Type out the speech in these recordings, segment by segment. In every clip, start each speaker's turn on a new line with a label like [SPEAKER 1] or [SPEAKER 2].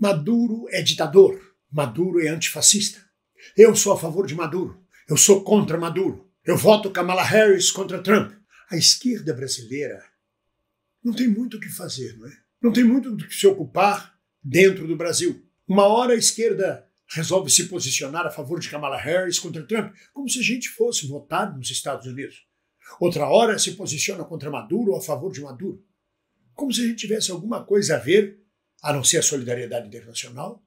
[SPEAKER 1] Maduro é ditador, Maduro é antifascista. Eu sou a favor de Maduro, eu sou contra Maduro, eu voto Kamala Harris contra Trump. A esquerda brasileira não tem muito o que fazer, não é? Não tem muito o que se ocupar dentro do Brasil. Uma hora a esquerda resolve se posicionar a favor de Kamala Harris contra Trump, como se a gente fosse votar nos Estados Unidos. Outra hora se posiciona contra Maduro ou a favor de Maduro, como se a gente tivesse alguma coisa a ver a não ser a solidariedade internacional,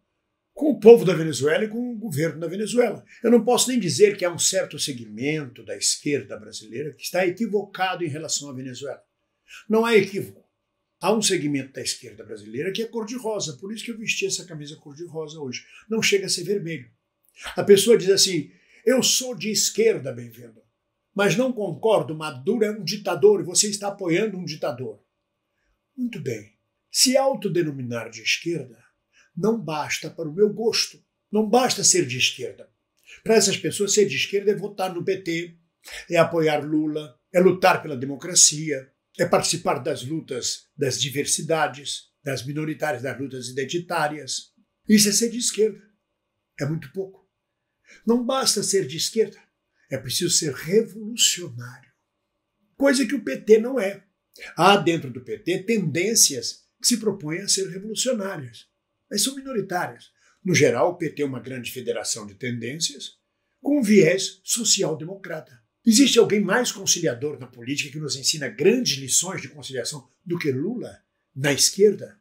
[SPEAKER 1] com o povo da Venezuela e com o governo da Venezuela. Eu não posso nem dizer que há um certo segmento da esquerda brasileira que está equivocado em relação à Venezuela. Não há equívoco. Há um segmento da esquerda brasileira que é cor-de-rosa, por isso que eu vesti essa camisa cor-de-rosa hoje. Não chega a ser vermelho. A pessoa diz assim: eu sou de esquerda, bem-vindo, mas não concordo. Maduro é um ditador e você está apoiando um ditador. Muito bem. Se autodenominar de esquerda não basta para o meu gosto, não basta ser de esquerda. Para essas pessoas, ser de esquerda é votar no PT, é apoiar Lula, é lutar pela democracia, é participar das lutas das diversidades, das minoritárias, das lutas identitárias. Isso é ser de esquerda. É muito pouco. Não basta ser de esquerda, é preciso ser revolucionário. Coisa que o PT não é. Há dentro do PT tendências que se propõem a ser revolucionárias, mas são minoritárias. No geral, o PT é uma grande federação de tendências com um viés social-democrata. Existe alguém mais conciliador na política que nos ensina grandes lições de conciliação do que Lula, na esquerda?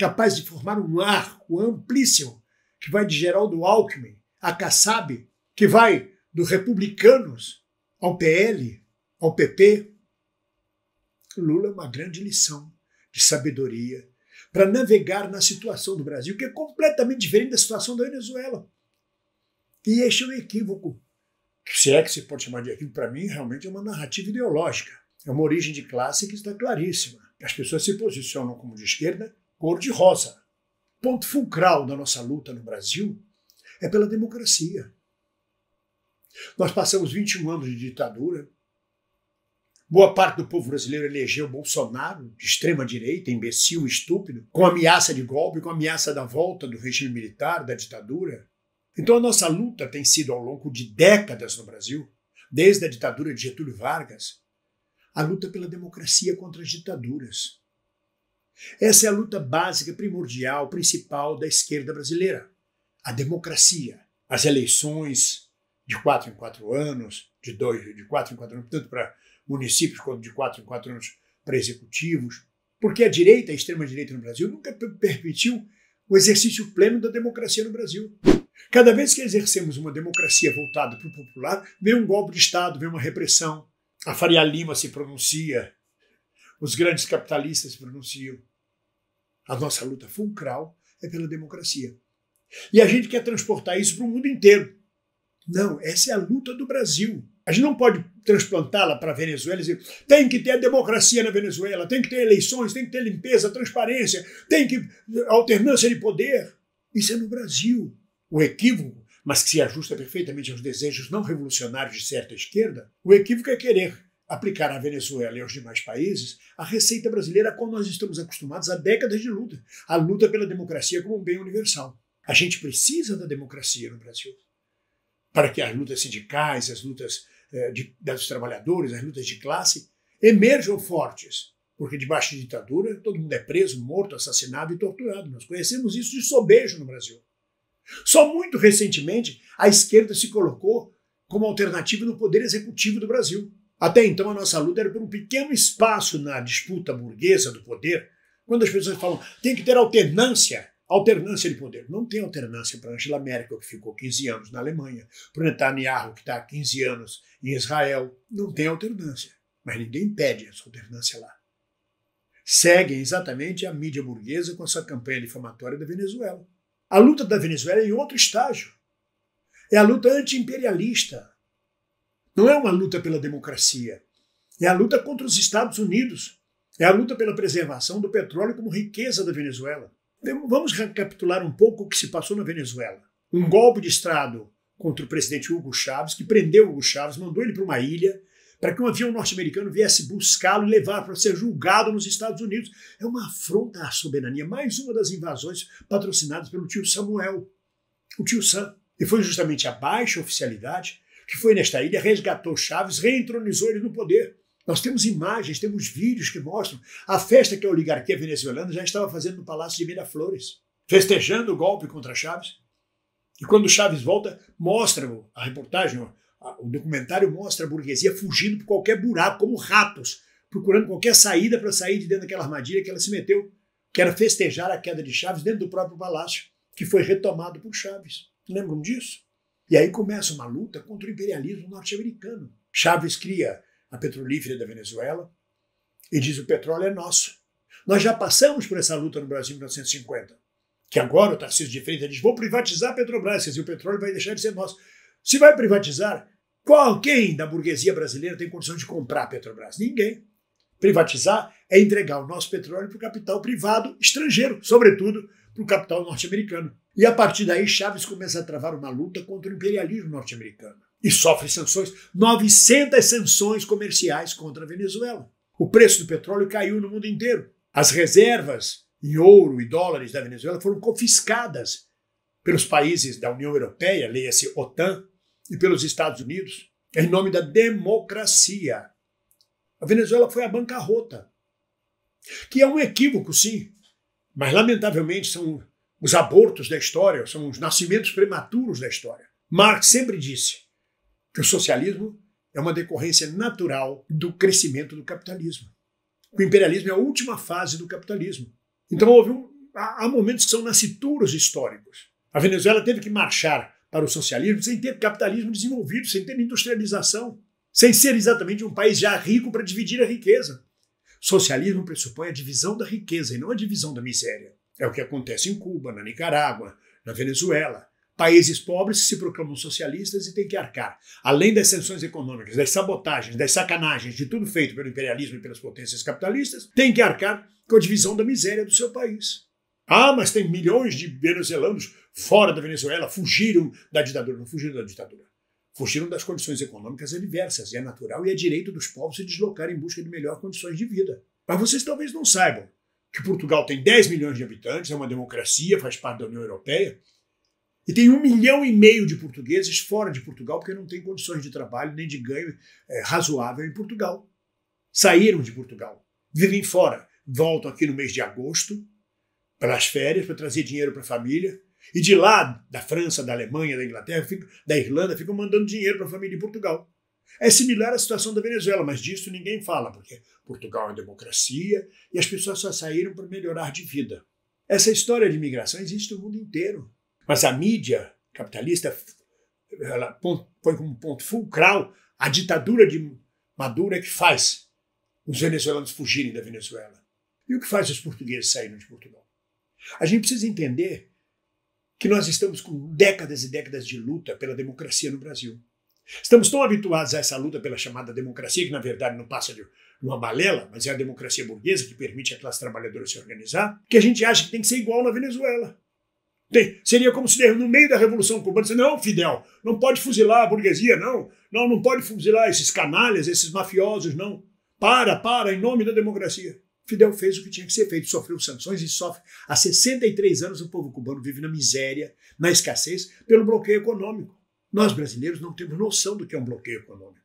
[SPEAKER 1] Capaz de formar um arco amplíssimo que vai de Geraldo Alckmin a Kassab, que vai dos republicanos ao PL, ao PP. Lula é uma grande lição de sabedoria para navegar na situação do Brasil, que é completamente diferente da situação da Venezuela. E este é um equívoco. Se é que se pode chamar de equívoco, para mim realmente é uma narrativa ideológica. É uma origem de classe que está claríssima. As pessoas se posicionam como de esquerda, cor de rosa. Ponto fulcral da nossa luta no Brasil é pela democracia. Nós passamos 21 anos de ditadura, Boa parte do povo brasileiro elegeu Bolsonaro, de extrema direita, imbecil, estúpido, com ameaça de golpe, com ameaça da volta do regime militar, da ditadura. Então a nossa luta tem sido ao longo de décadas no Brasil, desde a ditadura de Getúlio Vargas, a luta pela democracia contra as ditaduras. Essa é a luta básica, primordial, principal da esquerda brasileira. A democracia, as eleições de quatro em quatro anos, de, dois, de quatro em quatro anos, tanto para municípios quanto de quatro em quatro anos para executivos, porque a direita, a extrema-direita no Brasil, nunca permitiu o exercício pleno da democracia no Brasil. Cada vez que exercemos uma democracia voltada para o popular, vem um golpe de Estado, vem uma repressão. A Faria Lima se pronuncia, os grandes capitalistas se pronunciam. A nossa luta fulcral é pela democracia. E a gente quer transportar isso para o mundo inteiro. Não, essa é a luta do Brasil. A gente não pode transplantá-la para a Venezuela e dizer tem que ter democracia na Venezuela, tem que ter eleições, tem que ter limpeza, transparência, tem que alternância de poder. Isso é no Brasil. O equívoco, mas que se ajusta perfeitamente aos desejos não revolucionários de certa esquerda, o equívoco é querer aplicar à Venezuela e aos demais países a receita brasileira a qual nós estamos acostumados há décadas de luta, a luta pela democracia como um bem universal. A gente precisa da democracia no Brasil para que as lutas sindicais, as lutas eh, de, dos trabalhadores, as lutas de classe emerjam fortes. Porque debaixo de ditadura, todo mundo é preso, morto, assassinado e torturado. Nós conhecemos isso de sobejo no Brasil. Só muito recentemente, a esquerda se colocou como alternativa no poder executivo do Brasil. Até então, a nossa luta era por um pequeno espaço na disputa burguesa do poder. Quando as pessoas falam, tem que ter alternância, Alternância de poder. Não tem alternância para Angela Merkel, que ficou 15 anos na Alemanha, para Netanyahu, que está há 15 anos em Israel. Não tem alternância. Mas ninguém pede essa alternância lá. Seguem exatamente a mídia burguesa com sua campanha difamatória da Venezuela. A luta da Venezuela é em outro estágio. É a luta anti-imperialista. Não é uma luta pela democracia. É a luta contra os Estados Unidos. É a luta pela preservação do petróleo como riqueza da Venezuela. Vamos recapitular um pouco o que se passou na Venezuela. Um golpe de Estado contra o presidente Hugo Chávez, que prendeu Hugo Chávez, mandou ele para uma ilha para que um avião norte-americano viesse buscá-lo e levar para ser julgado nos Estados Unidos. É uma afronta à soberania, mais uma das invasões patrocinadas pelo tio Samuel, o tio Sam. E foi justamente a baixa oficialidade que foi nesta ilha, resgatou Chaves, reentronizou ele no poder. Nós temos imagens, temos vídeos que mostram a festa que a oligarquia venezuelana já estava fazendo no Palácio de Miraflores, festejando o golpe contra Chaves. E quando Chaves volta, mostra a reportagem, o documentário mostra a burguesia fugindo por qualquer buraco, como ratos, procurando qualquer saída para sair de dentro daquela armadilha que ela se meteu, que era festejar a queda de Chaves dentro do próprio palácio, que foi retomado por Chaves. Lembram disso? E aí começa uma luta contra o imperialismo norte-americano. Chaves cria a petrolífera da Venezuela, e diz: o petróleo é nosso. Nós já passamos por essa luta no Brasil em 1950, que agora o Tarcísio de Freitas diz: vou privatizar a Petrobras, e o petróleo vai deixar de ser nosso. Se vai privatizar, qual, quem da burguesia brasileira tem condição de comprar a Petrobras? Ninguém. Privatizar é entregar o nosso petróleo para o capital privado estrangeiro, sobretudo para o capital norte-americano. E a partir daí, Chaves começa a travar uma luta contra o imperialismo norte-americano e sofre sanções 900 sanções comerciais contra a Venezuela. O preço do petróleo caiu no mundo inteiro. As reservas em ouro e dólares da Venezuela foram confiscadas pelos países da União Europeia, leia-se OTAN, e pelos Estados Unidos, em nome da democracia. A Venezuela foi à bancarrota, que é um equívoco, sim, mas lamentavelmente são os abortos da história, são os nascimentos prematuros da história. Marx sempre disse: que o socialismo é uma decorrência natural do crescimento do capitalismo. O imperialismo é a última fase do capitalismo. Então houve um, há momentos que são nascituros históricos. A Venezuela teve que marchar para o socialismo sem ter capitalismo desenvolvido, sem ter industrialização, sem ser exatamente um país já rico para dividir a riqueza. Socialismo pressupõe a divisão da riqueza e não a divisão da miséria. É o que acontece em Cuba, na Nicarágua, na Venezuela. Países pobres se proclamam socialistas e têm que arcar, além das sanções econômicas, das sabotagens, das sacanagens, de tudo feito pelo imperialismo e pelas potências capitalistas, têm que arcar com a divisão da miséria do seu país. Ah, mas tem milhões de venezuelanos fora da Venezuela, fugiram da ditadura. Não fugiram da ditadura. Fugiram das condições econômicas adversas, e é natural e é direito dos povos se deslocar em busca de melhores condições de vida. Mas vocês talvez não saibam que Portugal tem 10 milhões de habitantes, é uma democracia, faz parte da União Europeia, e tem um milhão e meio de portugueses fora de Portugal porque não tem condições de trabalho nem de ganho é, razoável em Portugal. Saíram de Portugal, vivem fora, voltam aqui no mês de agosto para as férias para trazer dinheiro para a família. E de lá, da França, da Alemanha, da Inglaterra, fico, da Irlanda, ficam mandando dinheiro para a família em Portugal. É similar à situação da Venezuela, mas disso ninguém fala, porque Portugal é uma democracia e as pessoas só saíram para melhorar de vida. Essa história de imigração existe no mundo inteiro. Mas a mídia capitalista ela põe como ponto fulcral a ditadura de Maduro é que faz os venezuelanos fugirem da Venezuela. E o que faz os portugueses saírem de Portugal? A gente precisa entender que nós estamos com décadas e décadas de luta pela democracia no Brasil. Estamos tão habituados a essa luta pela chamada democracia, que na verdade não passa de uma balela, mas é a democracia burguesa que permite a classe trabalhadora se organizar, que a gente acha que tem que ser igual na Venezuela. Tem, seria como se no meio da Revolução Cubana, você, não, Fidel, não pode fuzilar a burguesia, não. Não, não pode fuzilar esses canalhas, esses mafiosos, não. Para, para, em nome da democracia. Fidel fez o que tinha que ser feito, sofreu sanções e sofre. Há 63 anos o povo cubano vive na miséria, na escassez, pelo bloqueio econômico. Nós brasileiros não temos noção do que é um bloqueio econômico.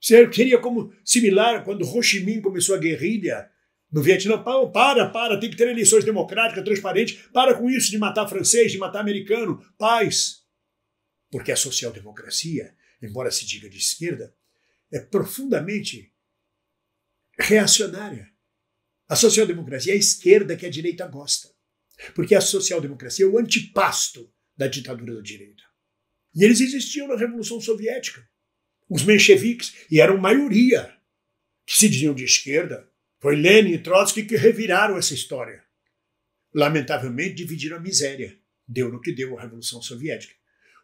[SPEAKER 1] Seria como similar quando Ho Chi Minh começou a guerrilha no Vietnã, para, para, tem que ter eleições democráticas, transparentes, para com isso de matar francês, de matar americano, paz. Porque a social-democracia, embora se diga de esquerda, é profundamente reacionária. A social-democracia é a esquerda que a direita gosta. Porque a social-democracia é o antipasto da ditadura da direita. E eles existiam na Revolução Soviética. Os mencheviques, e eram maioria, que se diziam de esquerda, foi Lenin e Trotsky que reviraram essa história. Lamentavelmente, dividiram a miséria. Deu no que deu a Revolução Soviética.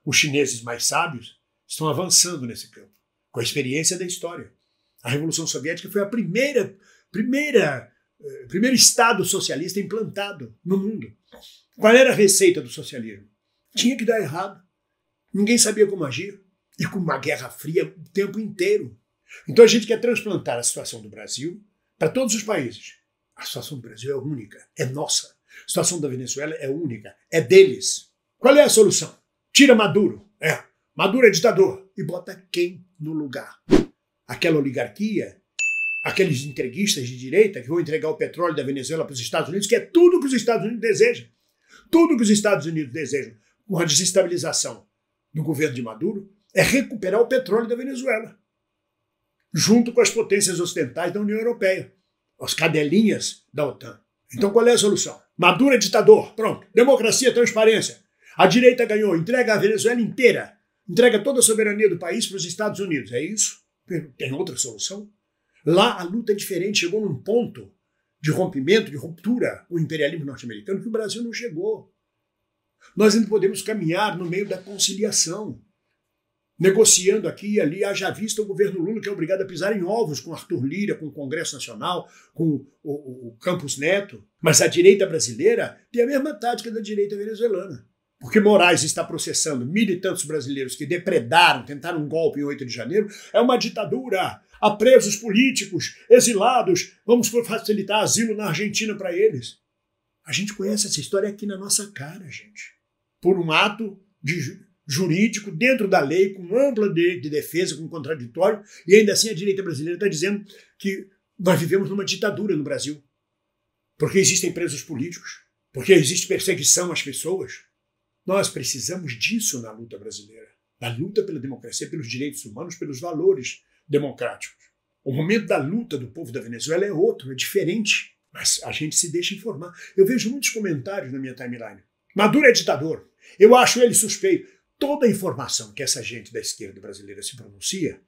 [SPEAKER 1] Os chineses mais sábios estão avançando nesse campo, com a experiência da história. A Revolução Soviética foi a primeira, primeira, eh, primeiro Estado socialista implantado no mundo. Qual era a receita do socialismo? Tinha que dar errado. Ninguém sabia como agir. E com uma guerra fria o tempo inteiro. Então a gente quer transplantar a situação do Brasil para todos os países. A situação do Brasil é única, é nossa. A situação da Venezuela é única, é deles. Qual é a solução? Tira Maduro. É, Maduro é ditador. E bota quem no lugar? Aquela oligarquia, aqueles entreguistas de direita que vão entregar o petróleo da Venezuela para os Estados Unidos, que é tudo que os Estados Unidos desejam. Tudo que os Estados Unidos desejam com a desestabilização do governo de Maduro é recuperar o petróleo da Venezuela junto com as potências ocidentais da União Europeia, as cadelinhas da OTAN. Então qual é a solução? Maduro é ditador, pronto. Democracia, transparência. A direita ganhou, entrega a Venezuela inteira, entrega toda a soberania do país para os Estados Unidos. É isso? Tem outra solução? Lá a luta é diferente, chegou num ponto de rompimento, de ruptura, o imperialismo norte-americano, que o Brasil não chegou. Nós ainda podemos caminhar no meio da conciliação negociando aqui e ali, haja vista o governo Lula, que é obrigado a pisar em ovos com Arthur Lira, com o Congresso Nacional, com o, o Campos Neto. Mas a direita brasileira tem a mesma tática da direita venezuelana. Porque Moraes está processando militantes brasileiros que depredaram, tentaram um golpe em 8 de janeiro, é uma ditadura. Há presos políticos, exilados, vamos facilitar asilo na Argentina para eles. A gente conhece essa história aqui na nossa cara, gente. Por um ato de jurídico, dentro da lei, com ampla de, de defesa, com contraditório, e ainda assim a direita brasileira está dizendo que nós vivemos numa ditadura no Brasil. Porque existem presos políticos, porque existe perseguição às pessoas. Nós precisamos disso na luta brasileira, na luta pela democracia, pelos direitos humanos, pelos valores democráticos. O momento da luta do povo da Venezuela é outro, é diferente, mas a gente se deixa informar. Eu vejo muitos comentários na minha timeline. Maduro é ditador. Eu acho ele suspeito toda a informação que essa gente da esquerda brasileira se pronuncia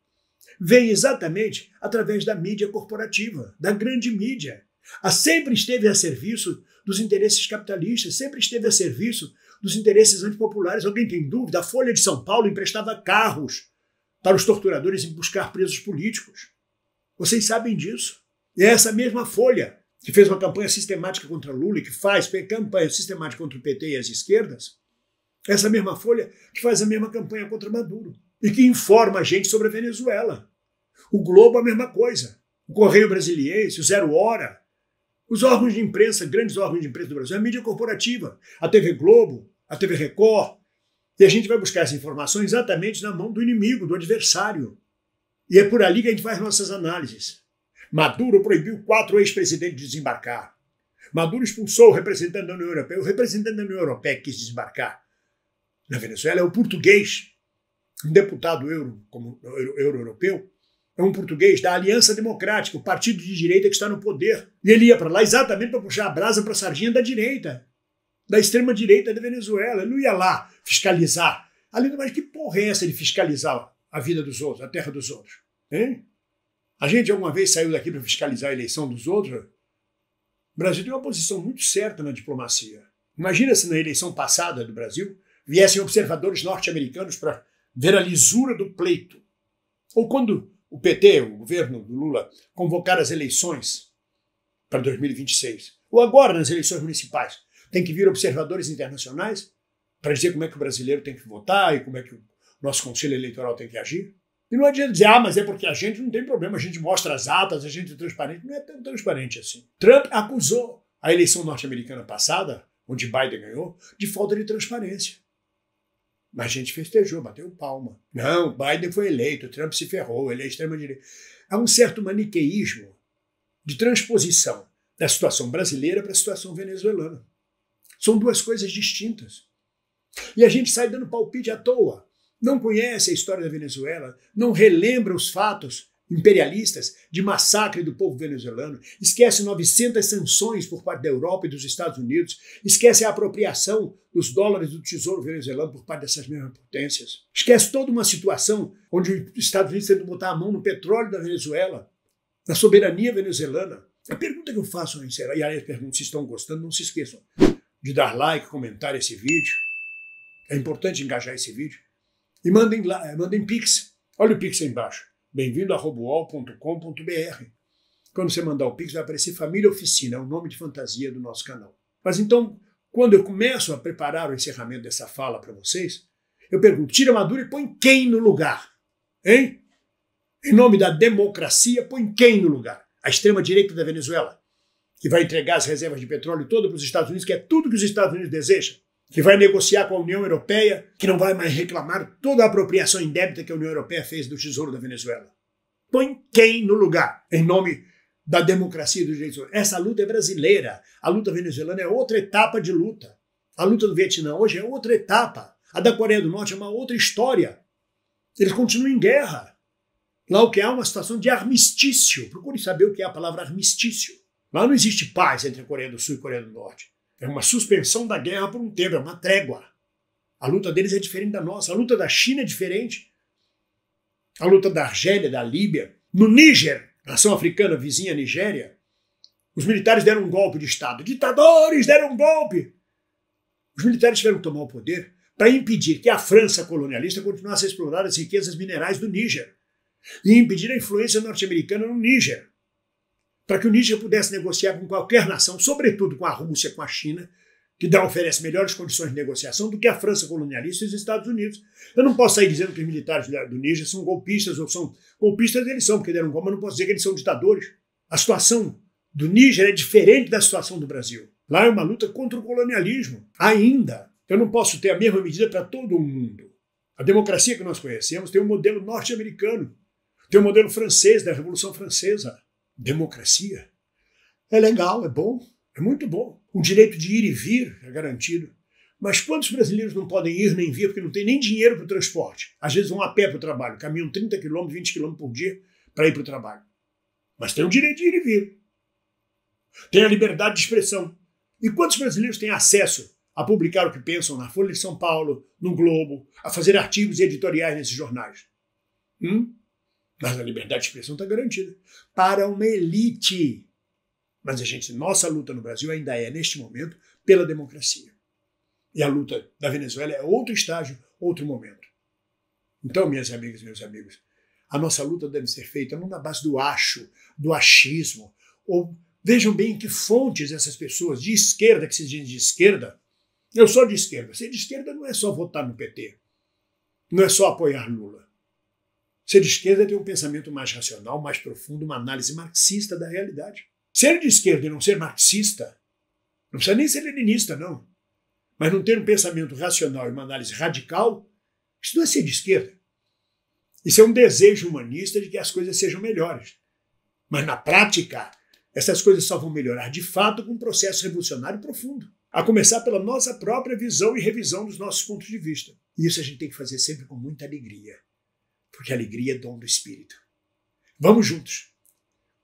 [SPEAKER 1] vem exatamente através da mídia corporativa, da grande mídia. A sempre esteve a serviço dos interesses capitalistas, sempre esteve a serviço dos interesses antipopulares. Alguém tem dúvida? A Folha de São Paulo emprestava carros para os torturadores em buscar presos políticos. Vocês sabem disso. E é essa mesma Folha que fez uma campanha sistemática contra Lula e que faz campanha sistemática contra o PT e as esquerdas, essa mesma Folha que faz a mesma campanha contra Maduro e que informa a gente sobre a Venezuela. O Globo, a mesma coisa. O Correio Brasiliense, o Zero Hora. Os órgãos de imprensa, grandes órgãos de imprensa do Brasil, a mídia corporativa, a TV Globo, a TV Record. E a gente vai buscar essa informação exatamente na mão do inimigo, do adversário. E é por ali que a gente faz nossas análises. Maduro proibiu quatro ex-presidentes de desembarcar. Maduro expulsou o representante da União Europeia. O representante da União Europeia quis desembarcar na Venezuela é o português. Um deputado euro, como, euro europeu é um português da Aliança Democrática, o partido de direita que está no poder. E ele ia para lá exatamente para puxar a brasa para a sardinha da direita, da extrema-direita da Venezuela. Ele não ia lá fiscalizar. Ali, mas que porra é essa de fiscalizar a vida dos outros, a terra dos outros? Hein? A gente alguma vez saiu daqui para fiscalizar a eleição dos outros? O Brasil tem uma posição muito certa na diplomacia. Imagina se na eleição passada do Brasil viessem observadores norte-americanos para ver a lisura do pleito. Ou quando o PT, o governo do Lula, convocar as eleições para 2026. Ou agora, nas eleições municipais. Tem que vir observadores internacionais para dizer como é que o brasileiro tem que votar e como é que o nosso conselho eleitoral tem que agir. E não adianta dizer, ah, mas é porque a gente não tem problema, a gente mostra as atas, a gente é transparente. Não é tão transparente assim. Trump acusou a eleição norte-americana passada, onde Biden ganhou, de falta de transparência. Mas a gente festejou, bateu palma. Não, Biden foi eleito, Trump se ferrou, ele é extrema-direita. Há um certo maniqueísmo de transposição da situação brasileira para a situação venezuelana. São duas coisas distintas. E a gente sai dando palpite à toa. Não conhece a história da Venezuela, não relembra os fatos imperialistas de massacre do povo venezuelano, esquece 900 sanções por parte da Europa e dos Estados Unidos, esquece a apropriação dos dólares do tesouro venezuelano por parte dessas mesmas potências, esquece toda uma situação onde os Estados Unidos tentam botar a mão no petróleo da Venezuela, na soberania venezuelana. A pergunta que eu faço, e aliás, pergunto se estão gostando, não se esqueçam de dar like, comentar esse vídeo. É importante engajar esse vídeo. E mandem, eh, mandem pix. Olha o pix aí embaixo bem-vindo a roboal.com.br. Quando você mandar o Pix, vai aparecer Família Oficina, é o nome de fantasia do nosso canal. Mas então, quando eu começo a preparar o encerramento dessa fala para vocês, eu pergunto: tira Maduro e põe quem no lugar? Hein? Em nome da democracia, põe quem no lugar? A extrema-direita da Venezuela, que vai entregar as reservas de petróleo todas para os Estados Unidos, que é tudo que os Estados Unidos desejam que vai negociar com a União Europeia, que não vai mais reclamar toda a apropriação indébita que a União Europeia fez do Tesouro da Venezuela. Põe quem no lugar, em nome da democracia e dos direitos humanos. Essa luta é brasileira. A luta venezuelana é outra etapa de luta. A luta do Vietnã hoje é outra etapa. A da Coreia do Norte é uma outra história. Eles continuam em guerra. Lá o que há é uma situação de armistício. Procure saber o que é a palavra armistício. Lá não existe paz entre a Coreia do Sul e a Coreia do Norte. É uma suspensão da guerra por um tempo, é uma trégua. A luta deles é diferente da nossa, a luta da China é diferente. A luta da Argélia, da Líbia. No Níger, nação africana vizinha à Nigéria, os militares deram um golpe de Estado. Ditadores deram um golpe! Os militares tiveram que tomar o poder para impedir que a França colonialista continuasse a explorar as riquezas minerais do Níger e impedir a influência norte-americana no Níger para que o Níger pudesse negociar com qualquer nação, sobretudo com a Rússia, com a China, que dá, oferece melhores condições de negociação do que a França colonialista e os Estados Unidos. Eu não posso sair dizendo que os militares do Níger são golpistas ou são. Golpistas eles são, porque deram golpe, eu não posso dizer que eles são ditadores. A situação do Níger é diferente da situação do Brasil. Lá é uma luta contra o colonialismo. Ainda. Eu não posso ter a mesma medida para todo o mundo. A democracia que nós conhecemos tem um modelo norte-americano, tem um modelo francês, da Revolução Francesa democracia é legal, é bom, é muito bom. O direito de ir e vir é garantido. Mas quantos brasileiros não podem ir nem vir porque não tem nem dinheiro para o transporte? Às vezes vão a pé para o trabalho, caminham 30 quilômetros, 20 quilômetros por dia para ir para o trabalho. Mas tem o direito de ir e vir. Tem a liberdade de expressão. E quantos brasileiros têm acesso a publicar o que pensam na Folha de São Paulo, no Globo, a fazer artigos e editoriais nesses jornais? Hum? Mas a liberdade de expressão está garantida. Para uma elite. Mas a gente, nossa luta no Brasil ainda é, neste momento, pela democracia. E a luta da Venezuela é outro estágio, outro momento. Então, minhas amigas e meus amigos, a nossa luta deve ser feita não na base do acho, do achismo, ou vejam bem que fontes essas pessoas de esquerda, que se dizem de esquerda, eu sou de esquerda. Ser de esquerda não é só votar no PT, não é só apoiar Lula. Ser de esquerda é ter um pensamento mais racional, mais profundo, uma análise marxista da realidade. Ser de esquerda e não ser marxista, não precisa nem ser leninista, não. Mas não ter um pensamento racional e uma análise radical, isso não é ser de esquerda. Isso é um desejo humanista de que as coisas sejam melhores. Mas na prática, essas coisas só vão melhorar de fato com um processo revolucionário profundo. A começar pela nossa própria visão e revisão dos nossos pontos de vista. E isso a gente tem que fazer sempre com muita alegria porque a alegria é dom do Espírito. Vamos juntos.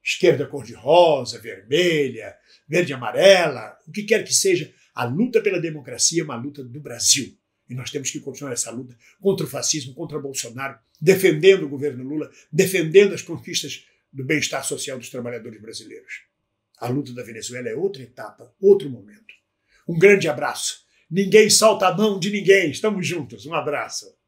[SPEAKER 1] Esquerda cor-de-rosa, vermelha, verde amarela, o que quer que seja, a luta pela democracia é uma luta do Brasil. E nós temos que continuar essa luta contra o fascismo, contra o Bolsonaro, defendendo o governo Lula, defendendo as conquistas do bem-estar social dos trabalhadores brasileiros. A luta da Venezuela é outra etapa, outro momento. Um grande abraço. Ninguém solta a mão de ninguém. Estamos juntos. Um abraço.